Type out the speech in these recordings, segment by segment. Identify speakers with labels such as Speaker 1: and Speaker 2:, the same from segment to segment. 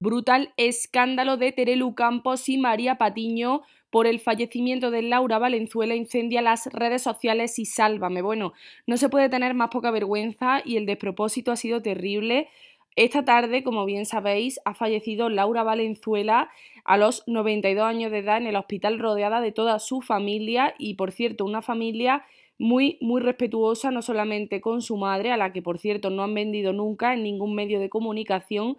Speaker 1: brutal escándalo de Terelu Campos y María Patiño por el fallecimiento de Laura Valenzuela incendia las redes sociales y sálvame. Bueno, no se puede tener más poca vergüenza y el despropósito ha sido terrible. Esta tarde, como bien sabéis, ha fallecido Laura Valenzuela a los 92 años de edad en el hospital rodeada de toda su familia y, por cierto, una familia muy, muy respetuosa, no solamente con su madre, a la que, por cierto, no han vendido nunca en ningún medio de comunicación,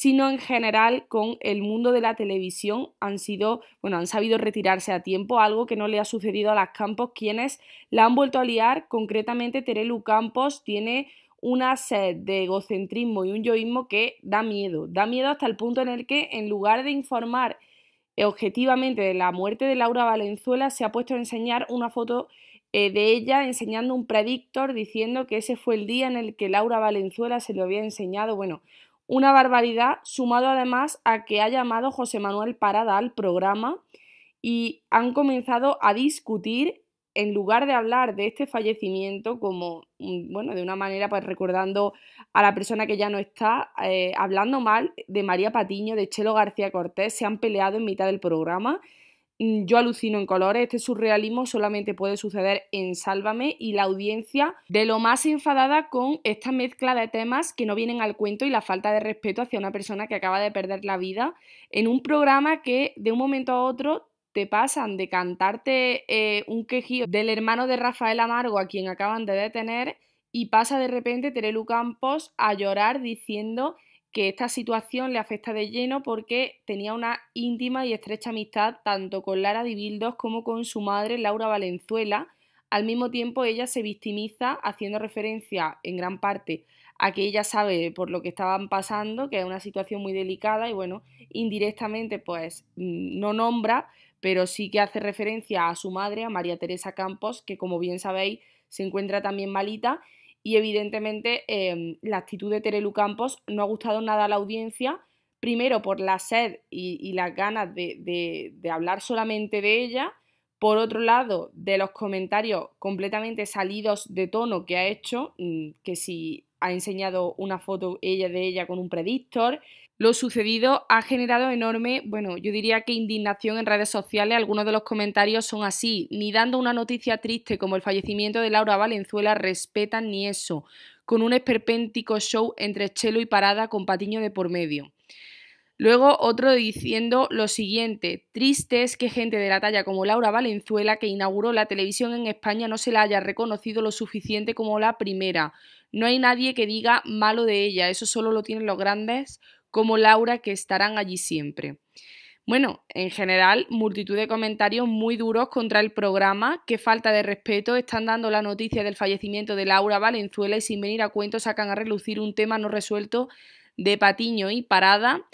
Speaker 1: sino en general con el mundo de la televisión han sido, bueno, han sabido retirarse a tiempo, algo que no le ha sucedido a las Campos, quienes la han vuelto a liar. Concretamente, Terelu Campos tiene una sed de egocentrismo y un yoísmo que da miedo, da miedo hasta el punto en el que en lugar de informar objetivamente de la muerte de Laura Valenzuela, se ha puesto a enseñar una foto eh, de ella enseñando un predictor diciendo que ese fue el día en el que Laura Valenzuela se lo había enseñado. Bueno, una barbaridad, sumado además a que ha llamado José Manuel Parada al programa y han comenzado a discutir en lugar de hablar de este fallecimiento como, mm, bueno, de una manera pues recordando a la persona que ya no está, eh, hablando mal de María Patiño, de Chelo García Cortés, se han peleado en mitad del programa Mm, yo alucino en colores. Este surrealismo solamente puede suceder en Sálvame y la audiencia de lo más enfadada con esta mezcla de temas que no vienen al cuento y la falta de respeto hacia una persona que acaba de perder la vida en un programa que de un momento a otro te pasan de cantarte eh, un quejío del hermano de Rafael Amargo a quien acaban de detener y pasa de repente Terelu Campos a llorar diciendo que esta situación le afecta de lleno porque tenía una íntima y estrecha amistad tanto con Lara Dibildos como con su madre Laura Valenzuela. Al mismo tiempo ella se victimiza haciendo referencia en gran parte a que ella sabe por lo que estaban pasando, que es una situación muy delicada y bueno, indirectamente pues mm, no nombra, pero sí que hace referencia a su madre, a María Teresa Campos, que como bien sabéis se encuentra también malita y evidentemente em, la actitud de Terelu Campos no ha gustado nada a la audiencia, primero por la sed y, las ganas de, de hablar solamente de ella, por otro lado, de los comentarios completamente salidos de tono que ha hecho, mm, que si ha enseñado una foto ella de ella con un predictor, lo sucedido ha generado enorme, bueno, yo diría que indignación en redes sociales. Algunos de los comentarios son así, ni dando una noticia triste como el fallecimiento de Laura Valenzuela respetan ni eso, con un esperpéntico show entre chelo y parada con patiño de por medio. Luego otro diciendo lo siguiente, triste es que gente de la talla como Laura Valenzuela, que inauguró la televisión en España, no se la haya reconocido lo suficiente como la primera. No hay nadie que diga malo de ella, eso solo lo tienen los grandes como Laura que estarán allí siempre. Bueno, en general, multitud de comentarios muy duros contra el programa. Qué falta de respeto están dando la noticia del fallecimiento de Laura Valenzuela y sin venir a cuento sacan a relucir un tema no resuelto de Patiño y Parada.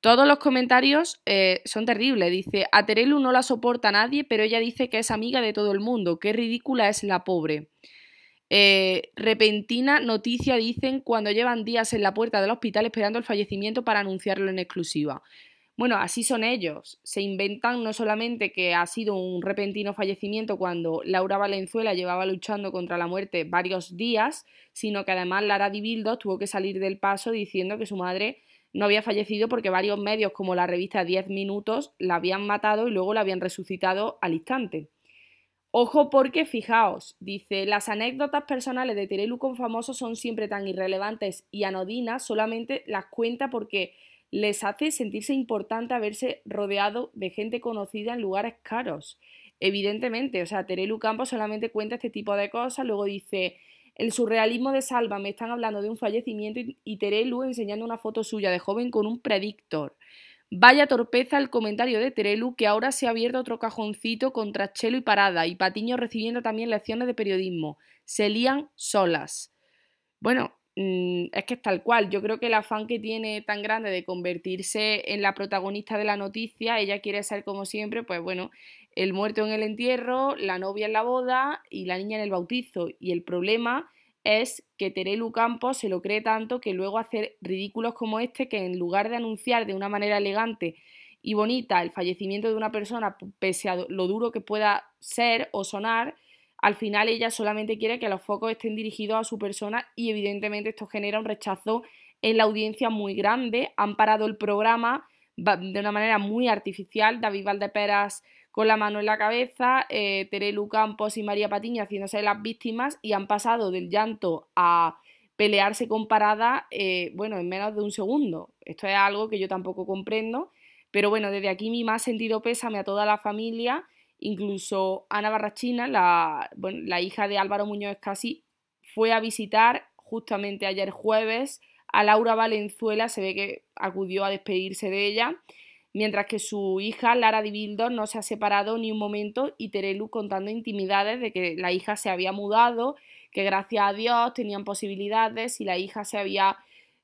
Speaker 1: Todos los comentarios eh, son terribles. Dice, a Terelu no la soporta nadie, pero ella dice que es amiga de todo el mundo. Qué ridícula es la pobre. Eh, repentina noticia, dicen, cuando llevan días en la puerta del hospital esperando el fallecimiento para anunciarlo en exclusiva. Bueno, así son ellos. Se inventan no solamente que ha sido un repentino fallecimiento cuando Laura Valenzuela llevaba luchando contra la muerte varios días, sino que además Lara Dibildo tuvo que salir del paso diciendo que su madre no había fallecido porque varios medios como la revista 10 Minutos la habían matado y luego la habían resucitado al instante. Ojo porque, fijaos, dice, las anécdotas personales de Terelu con famosos son siempre tan irrelevantes y anodinas, solamente las cuenta porque les hace sentirse importante haberse rodeado de gente conocida en lugares caros. Evidentemente, o sea, Terelu Campos solamente cuenta este tipo de cosas, luego dice, el surrealismo de Salva, me están hablando de un fallecimiento y Terelu enseñando una foto suya de joven con un predictor. Vaya torpeza el comentario de Terelu, que ahora se ha abierto otro cajoncito contra Chelo y Parada, y Patiño recibiendo también lecciones de periodismo. Se lían solas. Bueno, mm, es que es tal cual. Yo creo que el afán que tiene tan grande de convertirse en la protagonista de la noticia, ella quiere ser como siempre, pues bueno, el muerto en el entierro, la novia en la boda y la niña en el bautizo. Y el problema es que Terelu Campos se lo cree tanto que luego hacer ridículos como este, que en lugar de anunciar de una manera elegante y bonita el fallecimiento de una persona, pese a lo duro que pueda ser o sonar, al final ella solamente quiere que los focos estén dirigidos a su persona y evidentemente esto genera un rechazo en la audiencia muy grande. Han parado el programa de una manera muy artificial. David Valdeperas con la mano en la cabeza, eh, Terelu Campos y María Patiña haciéndose las víctimas y han pasado del llanto a pelearse con parada, eh, bueno, en menos de un segundo. Esto es algo que yo tampoco comprendo, pero bueno, desde aquí mi más sentido pésame a toda la familia, incluso Ana Barrachina, la, la hija de Álvaro Muñoz Casi, fue a visitar justamente ayer jueves a Laura Valenzuela, se ve que acudió a despedirse de ella mientras que su hija Lara Dibildo no se ha separado ni un momento y Terelu contando intimidades de que la hija se había mudado, que gracias a Dios tenían posibilidades y la hija se había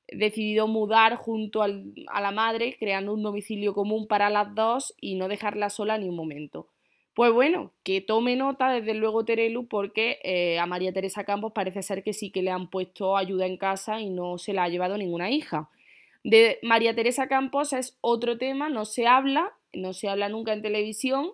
Speaker 1: decidido mudar junto a la madre, creando un domicilio común para las dos y no dejarla sola ni un momento. Pues bueno, que tome nota desde luego Terelu porque eh, a María Teresa Campos parece ser que sí que le han puesto ayuda en casa y no se la ha llevado ninguna hija. De María Teresa Campos es otro tema, no se habla, no se habla nunca en televisión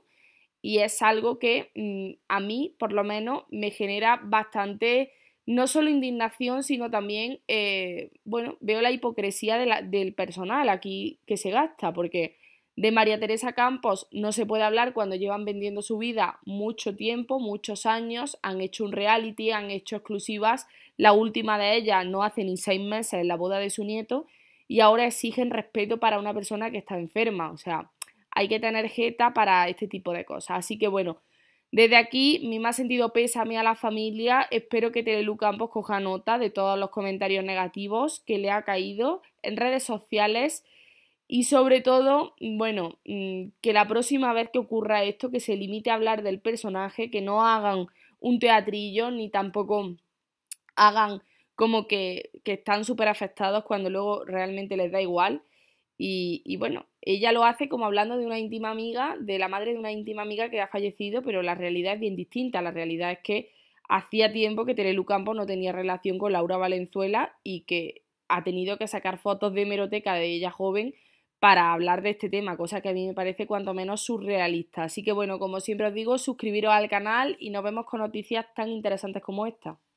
Speaker 1: y es algo que mm, a mí, por lo menos, me genera bastante, no solo indignación, sino también, eh, bueno, veo la hipocresía del personal aquí que se gasta, porque de María Teresa Campos no se puede hablar cuando llevan vendiendo su vida mucho tiempo, muchos años, han hecho un reality, han hecho exclusivas, la última de ellas no hace ni seis meses, la boda de su nieto, y ahora exigen respeto para una persona que está enferma. O sea, hay que tener jeta para este tipo de cosas. Así que bueno, desde aquí mi más sentido pésame a la familia. Espero que Terelu Campos coja nota de todos los comentarios negativos que le ha caído en redes sociales. Y sobre todo, bueno, mm, que la próxima vez que ocurra esto, que se limite a hablar del personaje, que no hagan un teatrillo, ni tampoco hagan como que, están súper afectados cuando luego realmente les da igual. Y, y, bueno, ella lo hace como hablando de una íntima amiga, de la madre de una íntima amiga que ha fallecido, pero la realidad es bien distinta. La realidad es que hacía tiempo que Terelu Campos no tenía relación con Laura Valenzuela y que ha tenido que sacar fotos de hemeroteca de ella joven para hablar de este tema, cosa que a mí me parece cuanto menos surrealista. Así que bueno, como siempre os digo, suscribiros al canal y nos vemos con noticias tan interesantes como esta.